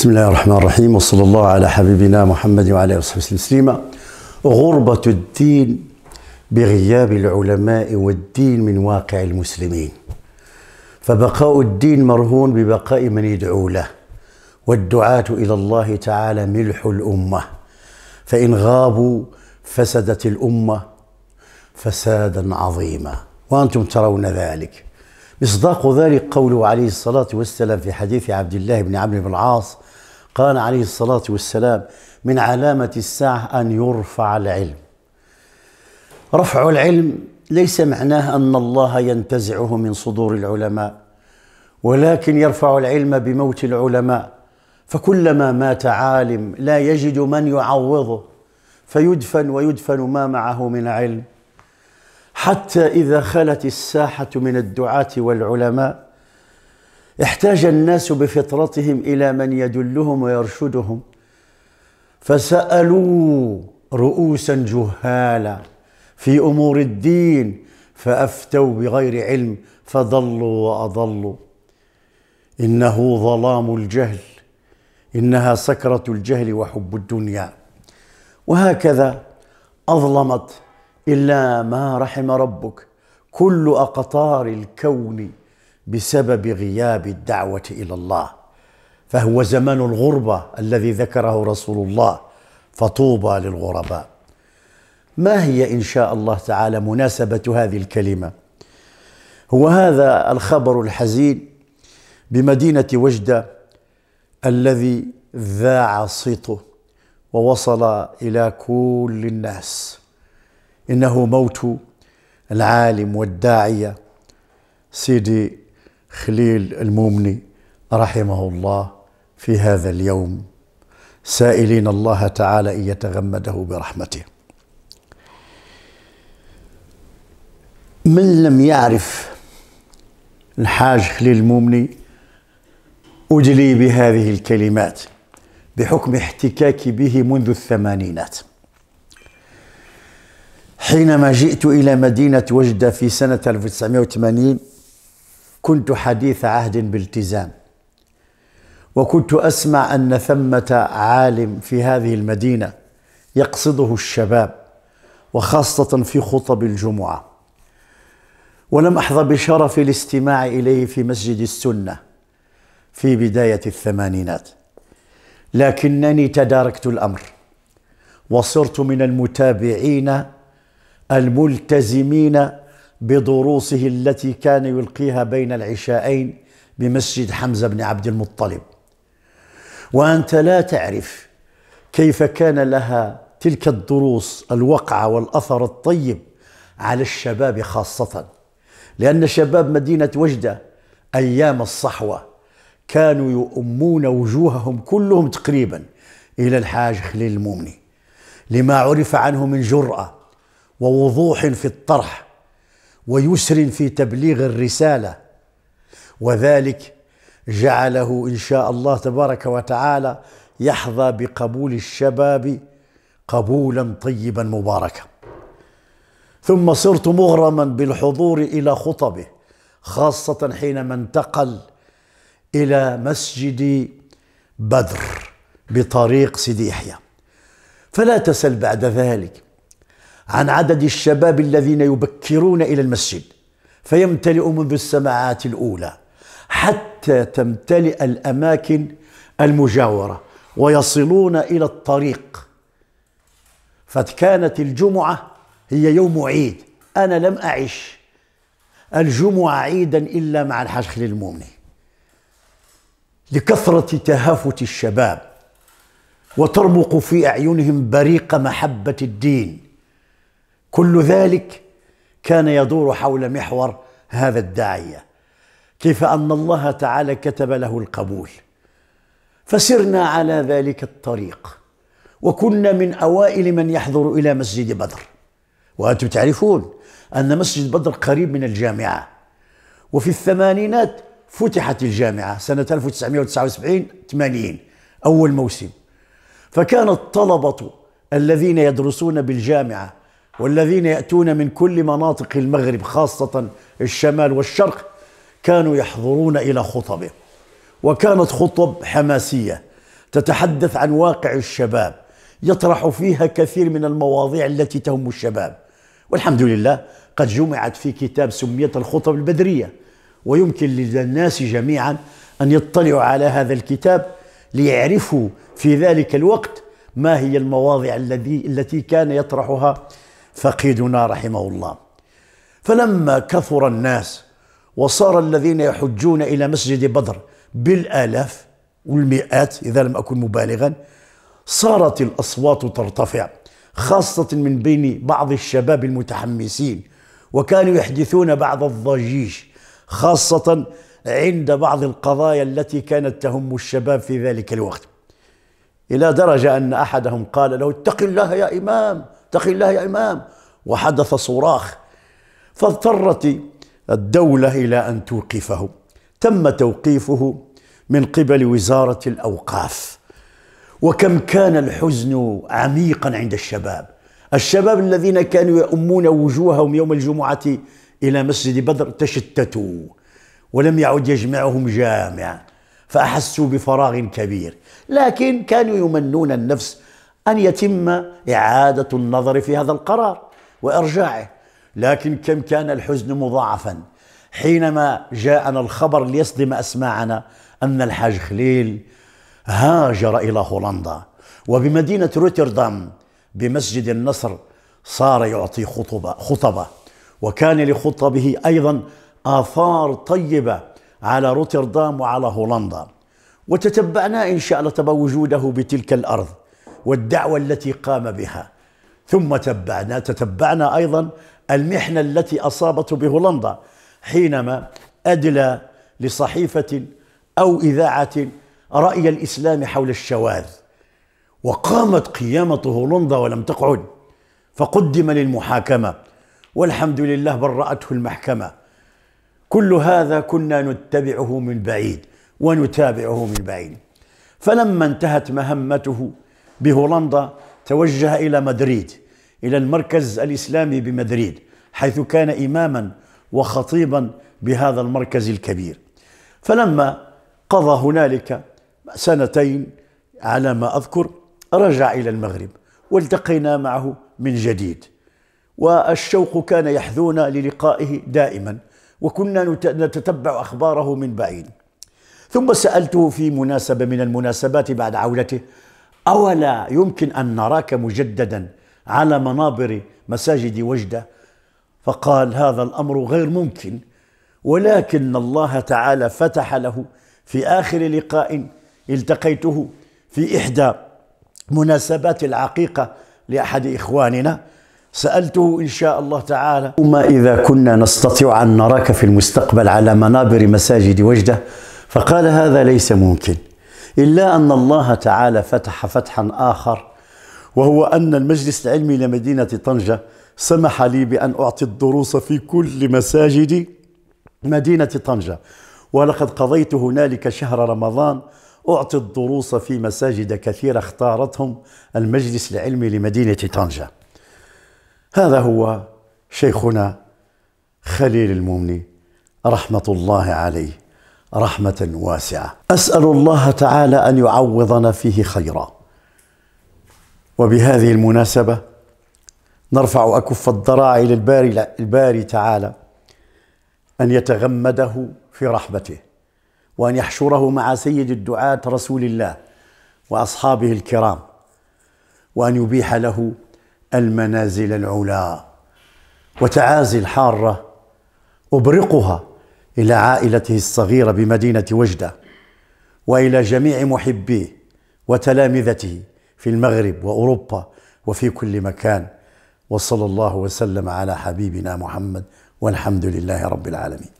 بسم الله الرحمن الرحيم وصلى الله على حبيبنا محمد وعلى اله وصحبه وسلم غربة الدين بغياب العلماء والدين من واقع المسلمين فبقاء الدين مرهون ببقاء من يدعو له والدعاة إلى الله تعالى ملح الأمة فإن غابوا فسدت الأمة فسادا عظيما وأنتم ترون ذلك مصداق ذلك قوله عليه الصلاة والسلام في حديث عبد الله بن عمرو بن العاص قال عليه الصلاة والسلام من علامة الساعة أن يرفع العلم رفع العلم ليس معناه أن الله ينتزعه من صدور العلماء ولكن يرفع العلم بموت العلماء فكلما مات عالم لا يجد من يعوضه فيدفن ويدفن ما معه من علم حتى إذا خلت الساحة من الدعاة والعلماء احتاج الناس بفطرتهم الى من يدلهم ويرشدهم فسالوا رؤوسا جهالا في امور الدين فافتوا بغير علم فضلوا واضلوا انه ظلام الجهل انها سكره الجهل وحب الدنيا وهكذا اظلمت الا ما رحم ربك كل اقطار الكون بسبب غياب الدعوة إلى الله فهو زمان الغربة الذي ذكره رسول الله فطوبى للغرباء ما هي إن شاء الله تعالى مناسبة هذه الكلمة هو هذا الخبر الحزين بمدينة وجدة الذي ذاع صيته ووصل إلى كل الناس إنه موت العالم والداعية سيدي خليل المومني رحمه الله في هذا اليوم سائلين الله تعالى ان يتغمده برحمته من لم يعرف الحاج خليل المومني أجلي بهذه الكلمات بحكم احتكاكي به منذ الثمانينات حينما جئت إلى مدينة وجدة في سنة 1980 كنت حديث عهد بالتزام وكنت اسمع ان ثمه عالم في هذه المدينه يقصده الشباب وخاصه في خطب الجمعه ولم احظى بشرف الاستماع اليه في مسجد السنه في بدايه الثمانينات لكنني تداركت الامر وصرت من المتابعين الملتزمين بدروسه التي كان يلقيها بين العشاءين بمسجد حمزه بن عبد المطلب وانت لا تعرف كيف كان لها تلك الدروس الوقعه والاثر الطيب على الشباب خاصه لان شباب مدينه وجده ايام الصحوه كانوا يؤمون وجوههم كلهم تقريبا الى الحاج خليل المومني لما عرف عنه من جراه ووضوح في الطرح ويسر في تبليغ الرساله وذلك جعله ان شاء الله تبارك وتعالى يحظى بقبول الشباب قبولا طيبا مباركا ثم صرت مغرما بالحضور الى خطبه خاصه حينما انتقل الى مسجد بدر بطريق سيدي يحيى فلا تسل بعد ذلك عن عدد الشباب الذين يبكرون إلى المسجد فيمتلئ منذ السماعات الأولى حتى تمتلئ الأماكن المجاورة ويصلون إلى الطريق فكانت الجمعة هي يوم عيد أنا لم أعش الجمعة عيدا إلا مع الحاج خليل المؤمني لكثرة تهافت الشباب وترمق في أعينهم بريق محبة الدين كل ذلك كان يدور حول محور هذا الداعيه كيف ان الله تعالى كتب له القبول فسرنا على ذلك الطريق وكنا من اوائل من يحضر الى مسجد بدر وانتم تعرفون ان مسجد بدر قريب من الجامعه وفي الثمانينات فتحت الجامعه سنه 1979 80 اول موسم فكان الطلبه الذين يدرسون بالجامعه والذين يأتون من كل مناطق المغرب خاصة الشمال والشرق كانوا يحضرون إلى خطبه وكانت خطب حماسية تتحدث عن واقع الشباب يطرح فيها كثير من المواضيع التي تهم الشباب والحمد لله قد جمعت في كتاب سميت الخطب البدرية ويمكن للناس جميعا أن يطلعوا على هذا الكتاب ليعرفوا في ذلك الوقت ما هي المواضيع الذي التي كان يطرحها فقيدنا رحمه الله فلما كثر الناس وصار الذين يحجون إلى مسجد بدر بالآلاف والمئات إذا لم أكن مبالغا صارت الأصوات ترتفع خاصة من بين بعض الشباب المتحمسين وكانوا يحدثون بعض الضجيج خاصة عند بعض القضايا التي كانت تهم الشباب في ذلك الوقت إلى درجة أن أحدهم قال له اتق الله يا إمام اتقي الله يا إمام وحدث صراخ فاضطرت الدولة إلى أن توقفه تم توقيفه من قبل وزارة الأوقاف وكم كان الحزن عميقا عند الشباب الشباب الذين كانوا يؤمون وجوههم يوم الجمعة إلى مسجد بدر تشتتوا ولم يعد يجمعهم جامع فأحسوا بفراغ كبير لكن كانوا يمنون النفس أن يتم إعادة النظر في هذا القرار وإرجاعه لكن كم كان الحزن مضاعفا حينما جاءنا الخبر ليصدم أسماعنا أن الحاج خليل هاجر إلى هولندا وبمدينة روتردام بمسجد النصر صار يعطي خطبة, خطبة وكان لخطبه أيضا آثار طيبة على روتردام وعلى هولندا وتتبعنا إن شاء الله وجوده بتلك الأرض والدعوة التي قام بها ثم تبعنا تتبعنا أيضا المحنة التي أصابته بهولندا حينما أدلى لصحيفة أو إذاعة رأي الإسلام حول الشواذ وقامت قيامة هولندا ولم تقعد فقدم للمحاكمة والحمد لله برأته المحكمة كل هذا كنا نتبعه من بعيد ونتابعه من بعيد فلما انتهت مهمته بهولندا توجه إلى مدريد إلى المركز الإسلامي بمدريد حيث كان إماما وخطيبا بهذا المركز الكبير فلما قضى هنالك سنتين على ما أذكر رجع إلى المغرب والتقينا معه من جديد والشوق كان يحذونا للقائه دائما وكنا نتتبع أخباره من بعيد ثم سألته في مناسبة من المناسبات بعد عودته أولا يمكن أن نراك مجددا على منابر مساجد وجدة فقال هذا الأمر غير ممكن ولكن الله تعالى فتح له في آخر لقاء التقيته في إحدى مناسبات العقيقة لأحد إخواننا سألته إن شاء الله تعالى وما إذا كنا نستطيع أن نراك في المستقبل على منابر مساجد وجدة فقال هذا ليس ممكن إلا أن الله تعالى فتح فتحا آخر وهو أن المجلس العلمي لمدينة طنجة سمح لي بأن أعطي الدروس في كل مساجد مدينة طنجة ولقد قضيت هنالك شهر رمضان أعطي الدروس في مساجد كثيرة اختارتهم المجلس العلمي لمدينة طنجة هذا هو شيخنا خليل المومني رحمة الله عليه رحمه واسعه اسال الله تعالى ان يعوضنا فيه خيرا وبهذه المناسبه نرفع اكف الضراع للباري الباري تعالى ان يتغمده في رحمته وان يحشره مع سيد الدعاه رسول الله واصحابه الكرام وان يبيح له المنازل العلا وتعازي الحاره ابرقها إلى عائلته الصغيرة بمدينة وجدة وإلى جميع محبيه وتلامذته في المغرب وأوروبا وفي كل مكان وصلى الله وسلم على حبيبنا محمد والحمد لله رب العالمين